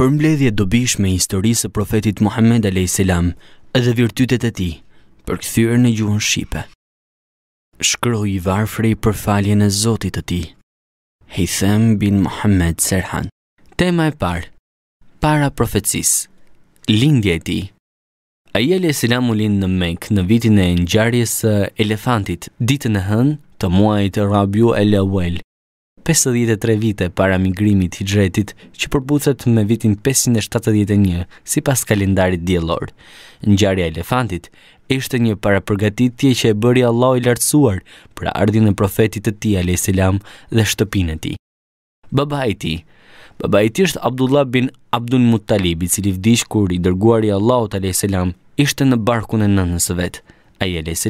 përmbledhje dobishme historisë së profetit Muhammed A.S. salam dhe virtytet e tij për këthyre në gjuhën shqipe. Shkroi i varfri për faljen e Zotit të tij. Hitham bin Muhammed Serhan. Tema e parë. Para profecisë. Lindja e tij. A alayhis salam u lind në Mekë në vitin e ngjarjes së elefantit, ditën e hënë të muajit Rabiu el-Awwal, 53 vite para migrimit i gjretit që përbutët me vitin 571 si pas kalendarit djelor. Në gjarja elefantit, ishte një para përgatit tje që e bëri Allah i lartësuar për ardhin e profetit të ti, a.s. dhe shtëpin e ti. Baba i ti Baba i ti është Abdullah bin Abdun Mutalib, i cili vdish kur i dërguar i Allah a.s. ishte në barkun e nënësë vetë, a.s.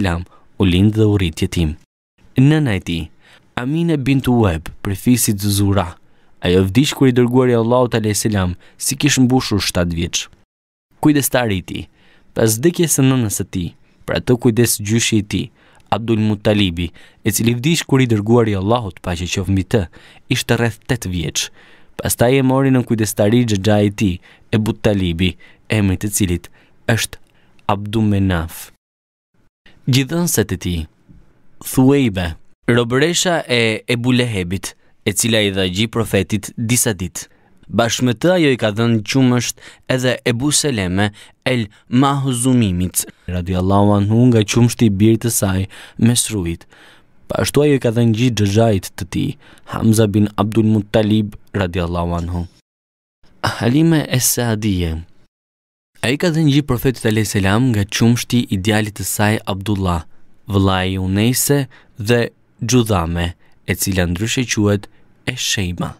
u lindë dhe u rritë jetim. Nëna e ti, Amine bintu web, prefisit Zura. Ajo vdish kër i dërguar i Allahut të a.s. si kishë mbushur 7 vjeq. Kujdestari i ti, pas dhe së nënës nësë ti, pra të kujdes gjyshi i ti, Abdul Mutalibi, e cili vdish kër i dërguar i Allahut, të pa që vmi të, ishte rreth 8 vjeq. Pas ta e mori në kujdestari i gjëgja i ti, e but Talibi, emrit të cilit është Abdu Menaf. Gjithën se të ti, Thuejbe, Robëresha e Ebu Lehebit, e cila i dha gji profetit disa ditë. Bashkë me të ajo i ka dhënë qumësht edhe Ebu Seleme el Mahzumimit, radiallahu anhu nga qumështi birë të saj me sruit. Pashtu ajo i ka dhënë gji gjëzajt të ti, Hamza bin Abdul Muttalib, radiallahu anhu. Halime e Saadije A i ka dhënë gji profetit a.s. nga qumështi i djalit të saj Abdullah, vëllaj i unese dhe gjudhame, e cila ndryshe quet e shejma.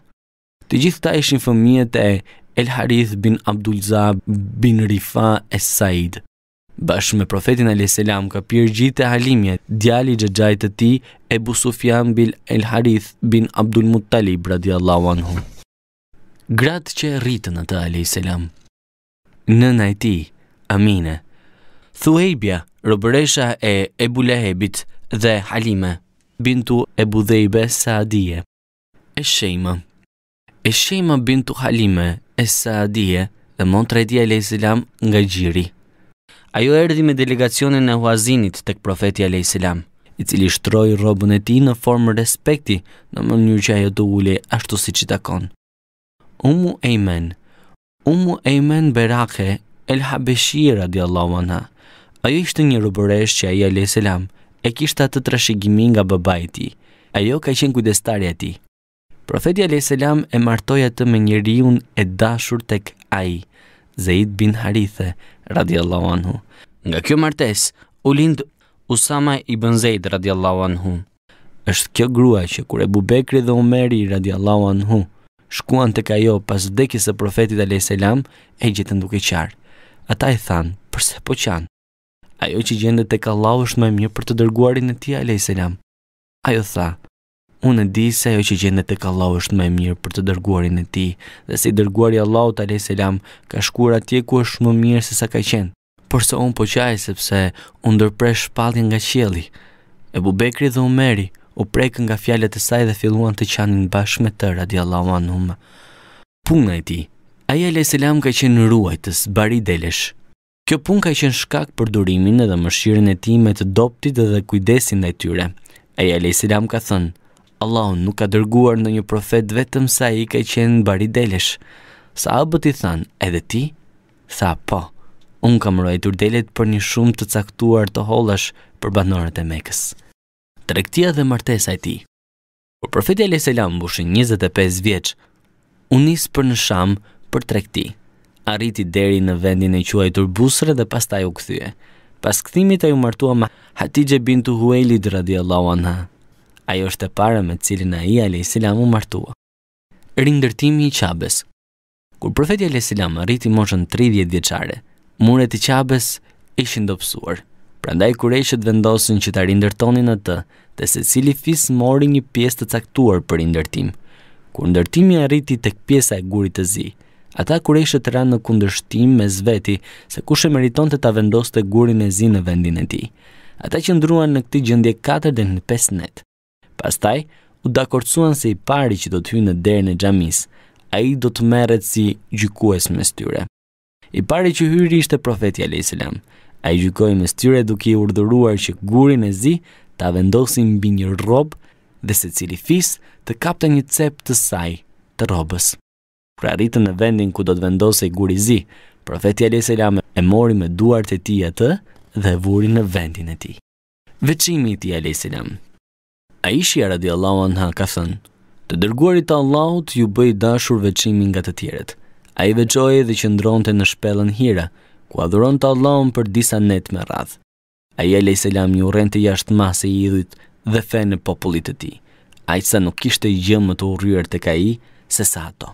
Të gjithë ta ishin fëmijet e El Harith bin Abdulza bin Rifa e Said. Bashë me profetin a.s. ka pyrë gjithë e halimje, djali gjëgjajtë të ti e Busufjan bil El Harith bin Abdul Muttalib, radiallahu anhu. Gratë që rritën atë a.s. Në najti, amine, Thuhejbja, robëresha e Ebu Lehebit dhe Halime, bintu e budhejbe sa adije. E shejma E shejma bintu halime e sa adije dhe montra e selam nga gjiri. Ajo erdi me delegacionin e huazinit të profeti a selam, i cili shtroj robën e ti në formë respekti në mënyrë që ajo të ule ashtu si që takon. Umu Eimen Umu Eimen Berake El Habeshira radiallahu anha Ajo ishte një rëbëresh që aja le selam e kishtë atë të rëshigimi nga bëba i ti, a jo ka qenë kujdestarja ti. Profeti a.s. e martoj atë të me njëriun e dashur të ai, Zeid bin Harithe, radiallahu anhu. Nga kjo martes, u lindë Usama i bën Zeid, radiallahu anhu. është kjo grua që kure bubekri dhe umeri, radiallahu anhu, shkuan të kajo pas dhekis e profetit a.s. e gjithë duke qarë. Ata i thanë, përse po qanë? ajo që gjende të ka është më mirë për të dërguarin e ti, a.s. Ajo tha, unë e di se ajo që gjende të ka është më mirë për të dërguarin e ti, dhe se i dërguari Allah, a.s. ka shkuar atje ku është më mirë se sa ka qenë. Por se unë po qaj, sepse unë dërpresh shpallin nga qjeli. E bubekri dhe umeri, u prekën nga fjalet e saj dhe filluan të qanin bashkë me të, radiallahu anumë. Puna e ti, aja a.s. ka qenë ruajtës, bari delesh, Kjo pun ka qenë shkak për durimin edhe mëshirën e ti me të doptit edhe kujdesin dhe tyre. Aja le selam ka thënë, Allah nuk ka dërguar në një profet vetëm sa i ka qenë bari delesh. Sa abët i thënë, edhe ti? Tha, po, unë kam rojtur delet për një shumë të caktuar të holash për banorët e mekës. Trektia dhe martesa e ti Kur profeti Alayhis salam mbushi 25 vjeç, u nis për në Sham për tregti arriti deri në vendin e quajtur Busre dhe pastaj u kthye. Pas kthimit ai u martua me Hatice bintu Huwailid radhiyallahu anha. Ajo është e para me cilin ai alayhis salam u martua. Rindërtimi i Qabes. Kur profeti alayhis salam arriti moshën 30 vjeçare, muret i Qabes ishin dobësuar. Prandaj kurëshët vendosin që ta rindërtonin atë, dhe secili fis mori një pjesë të caktuar për rindërtim. Kur ndërtimi arriti tek pjesa e gurit të zi, Ata kur ishte të ranë në kundërshtim me zveti se kush e meriton të ta vendoste të gurin e zi në vendin e ti. Ata që ndruan në këti gjëndje 4 dhe në 5 net. Pastaj, u da se i pari që do të hynë në derë në gjamis, a i do të meret si gjykues me styre. I pari që hyri ishte profeti Aleselam, a i gjykoj me styre duke i urdhuruar që gurin e zi ta vendosin bë një robë dhe se cili fis të kapta një cep të saj të robës. Pra rritën në vendin ku do të vendosej gurizi, profeti a.s. e mori me duart e ti e të dhe vuri në vendin e ti. Veqimi ti a.s. A radi radiallahu anha ka thënë, të dërguarit Allahut ju bëj dashur veqimin nga të tjeret. A i veqoje dhe që ndronëte në shpelën hira, ku adhuron të Allahun për disa net me radhë. A i a.s. ju rente jashtë masë i idhët dhe fe në popullit e ti. A i sa nuk ishte gjëmë të urryrë të ka i, se sa ato.